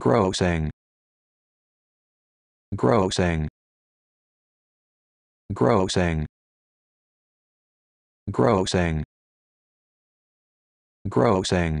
grossing grossing grossing grossing grossing